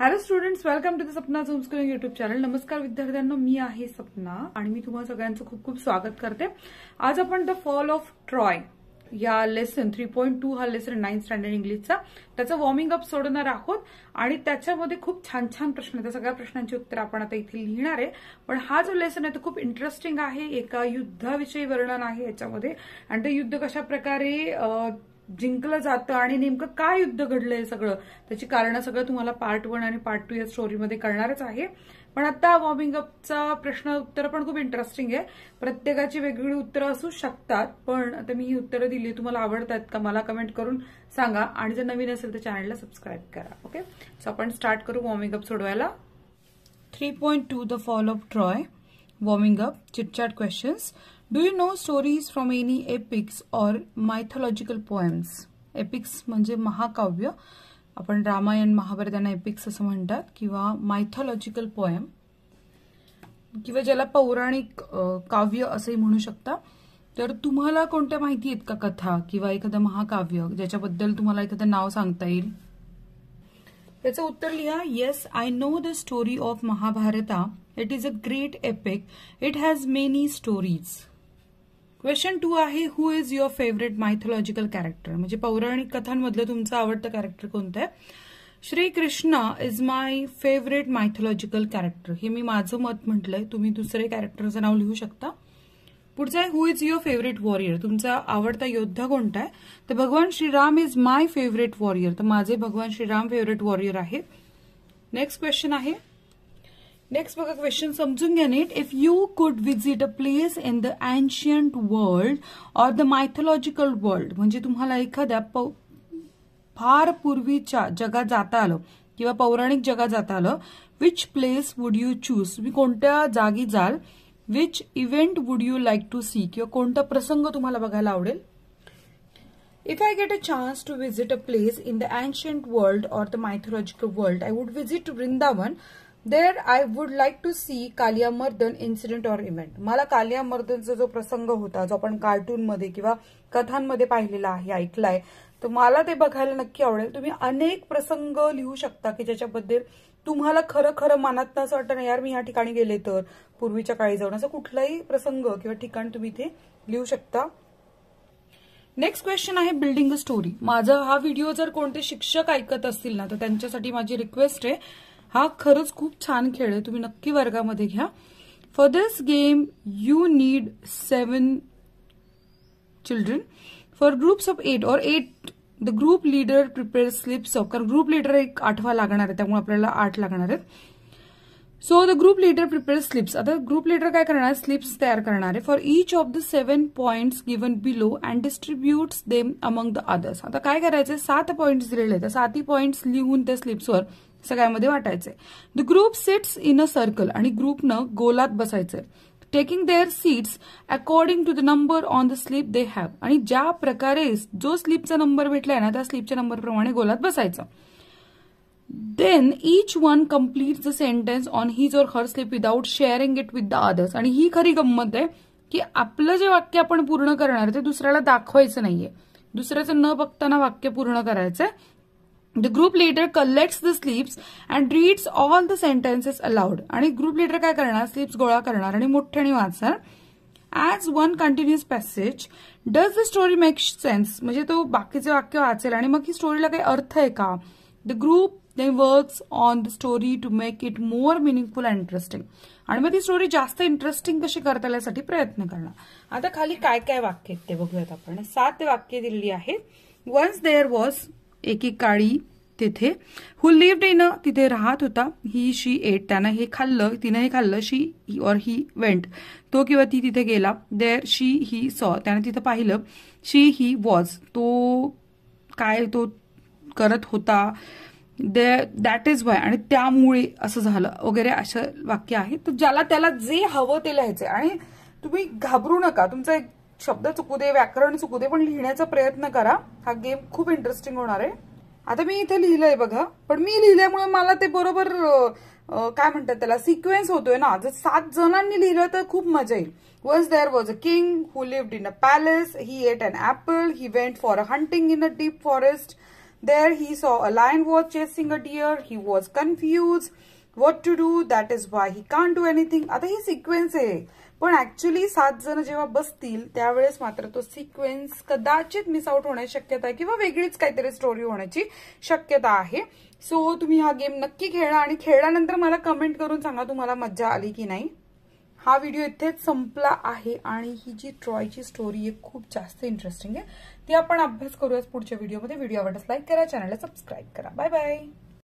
hello students welcome to the Sapna zoom YouTube channel नमस्कार विद्यार्थ्यांना मी आहे सपना आणि मी तुम्हाला सगळ्यांचं खूप खूप स्वागत करते आज आपण द फॉल ऑफ ट्रॉय या लेसन थ्री पॉईंट टू हा लेसन नाईन स्टँडर्ड इंग्लिशचा त्याचं वॉर्मिंग अप सोडणार आहोत आणि त्याच्यामध्ये खूप छान छान प्रश्न त्या सगळ्या प्रश्नांची उत्तर आपण आता इथे लिहिणार आहे पण हा जो लेसन आहे तो खूप इंटरेस्टिंग आहे एका युद्धाविषयी वर्णन आहे याच्यामध्ये आणि ते युद्ध कशा प्रकारे जिंकलं जातं आणि नेमकं काय युद्ध घडलंय सगळं त्याची कारणं सगळं तुम्हाला पार्ट वन आणि पार्ट टू या स्टोरीमध्ये करणारच आहे पण आता वॉर्मिंग अपचा प्रश्न उत्तर पण खूप इंटरेस्टिंग आहे प्रत्येकाची वेगवेगळी उत्तरं असू शकतात पण आता मी ही उत्तरं दिली तुम्हाला आवडतात का मला कमेंट करून सांगा आणि जर नवीन असेल तर चॅनलला सबस्क्राईब करा ओके सो आपण स्टार्ट करू वॉर्मिंग अप सोडवायला three point two the fall of Troy warming up chit chat questions do you know stories from any epics or mythological poems epics म्हणजे महाकाव्य आपण रामायण महाभारत यांना एपिक्स असं म्हणतात किंवा मायथॉलॉजिकल पोएम किंवा ज्याला पौराणिक काव्य असंही म्हणू शकता तर तुम्हाला कोणत्या माहिती आहेत का कथा किंवा एखादं महाकाव्य ज्याच्याबद्दल तुम्हाला एखादं नाव सांगता येईल त्याचं उत्तर लिहा yes I know the story of Mahabharata it is a great epic it has many stories question two आहे who is your favourite mythological character म्हणजे पौराणिक कथांमधलं तुमचं आवडतं कॅरेक्टर कोणतं आहे Shri Krishna is my favourite mythological character हे मी माझं मत म्हटलंय तुम्ही दुसरे कॅरेक्टरचं नाव लिहू शकता पुढचं आहे who is your favourite warrior तुमचा आवडता योद्धा कोणता आहे तर Bhagwan Shriram is my favourite warrior तर माझे भगवान श्रीराम फेवरेट वॉरियर आहे नेक्स्ट क्वेश्चन आहे नेक्स्ट बघा क्वेश्चन समजून घ्या नीट if you could visit a place in the ancient world or the mythological world म्हणजे तुम्हाला एखाद्या फार पूर्वीच्या जगात जाता आलं किंवा पौराणिक जगात जाता आलं which place would you choose तुम्ही कोणत्या जागी जाल which event would you like to see किंवा कोणता प्रसंग तुम्हाला बघायला आवडेल if I get a chance to visit a place in the ancient world or the mythological world I would visit Vrindavan there I would like to see Kaliya Mardan incident or event मला कालिया मर्दनचा जो प्रसंग होता जो आपण कार्टूनमध्ये किंवा कथांमध्ये पाहिलेला आहे ऐकलाय तर मला ते बघायला नक्की आवडेल तुम्ही अनेक प्रसंग लिहू शकता की ज्याच्याबद्दल तुम्हाला खरं खरं मनात असं वाटतं ना यार मी या ठिकाणी गेले तर पूर्वीच्या काळी जाऊन असं कुठलाही प्रसंग किंवा ठिकाण तुम्ही इथे लिहू शकता नेक्स्ट क्वेश्चन आहे बिल्डिंग अ स्टोरी माझा हा व्हिडिओ जर कोणते शिक्षक ऐकत असतील ना तर त्यांच्यासाठी माझी रिक्वेस्ट आहे हा खरंच खूप छान खेळ आहे तुम्ही नक्की वर्गामध्ये घ्या for this game you need seven children for groups of eight or eight the group leader prepare slips of कारण ग्रुप लीडर एक आठवा लागणार आहे त्यामुळे आपल्याला आठ लागणार आहेत so the group leader prepare slips आता ग्रुप लीडर काय करणार स्लिप्स तयार करणार आहे for each of the seven points given below and distributes them among the others आता काय करायचं सात पॉईंट्स दिलेले आहेत सातही पॉईंट्स लिहून त्या स्लिप्सवर सगळ्यामध्ये वाटायचंय the group sits in a circle आणि ग्रुपनं गोलात बसायचंय taking their seats according to the number on the slip they have आणि ज्या प्रकारे जो स्लीपचा नंबर भेटलाय ना त्या स्लीपच्या नंबरप्रमाणे गोलात बसायचं then each one complete the sentence on his or her slip without sharing it with the others आणि ही खरी गंमत आहे की आपलं जे वाक्य आपण पूर्ण करणार ते दुसऱ्याला दाखवायचं नाहीये दुसऱ्याचं न बघताना वाक्य पूर्ण करायचंय the group leader collects the slips and reads all the sentences aloud आणि ग्रुप लीडर काय करणार स्लीप्स गोळा करणार आणि मोठ्याने वाचणार as one continuous passage does the story makes sense म्हणजे तो बाकीचे वाक्य वाचेल आणि मग ही स्टोरीला काही अर्थ आहे का the group they works on the story to make it more meaningful and interesting आणि मग ती स्टोरी जास्त इंटरेस्टिंग कशी करता येण्यासाठी प्रयत्न करणार आता खाली काय काय वाक्य आहेत ते बघूयात आपण सात वाक्य दिलेली आहेत वन्स देअर वॉज काळी तिथे हु लिव्ड इन तिथे राहत होता ही शी एट त्यानं हे खाल्लं तिनं हे खाल्लं शी ऑर ही वेंट तो किंवा ती तिथे गेला देअर शी ही सॉ त्यानं तिथं पाहिलं शी ही वॉज तो काय तो करत होता दे दॅट इज वाय आणि त्यामुळे असं झालं वगैरे असं वाक्य आहे तर ज्याला त्याला जे हवं ते लिहायचं आणि तुम्ही घाबरू नका तुमचा एक शब्द चुकू दे व्याकरण चुकू दे पण लिहिण्याचा प्रयत्न करा हा गेम खूप इंटरेस्टिंग होणार आहे आता मी इथे लिहिलंय बघा पण मी लिहिल्यामुळे मला ते बरोबर काय म्हणतात त्याला सिक्वेन्स होतोय ना जर सात जणांनी लिहिलं तर खूप मजा येईल was there was a king who lived in a palace he ate an apple he went for a hunting in a deep forest there he saw a lion was chasing a deer he was confuse what to do that is why he can do anything आता ही sequence आहे पण actually सात जण जेव्हा बसतील त्यावेळेस मात्र तो सिक्वेन्स कदाचित मिस आउट होण्याची शक्यता आहे किंवा वेगळीच काहीतरी स्टोरी होण्याची शक्यता आहे सो तुम्ही हा गेम नक्की खेळा आणि खेळल्यानंतर मला कमेंट करून सांगा तुम्हाला मज्जा आली की नाही हा व्हिडिओ इथेच संपला आहे आणि ही जी ट्रॉयची स्टोरी आहे खूप जास्त इंटरेस्टिंग आहे ती आपण अभ्यास करूयाच पुढच्या व्हिडिओमध्ये व्हिडिओ आवडत लाईक करा चॅनलला सबस्क्राईब करा बाय बाय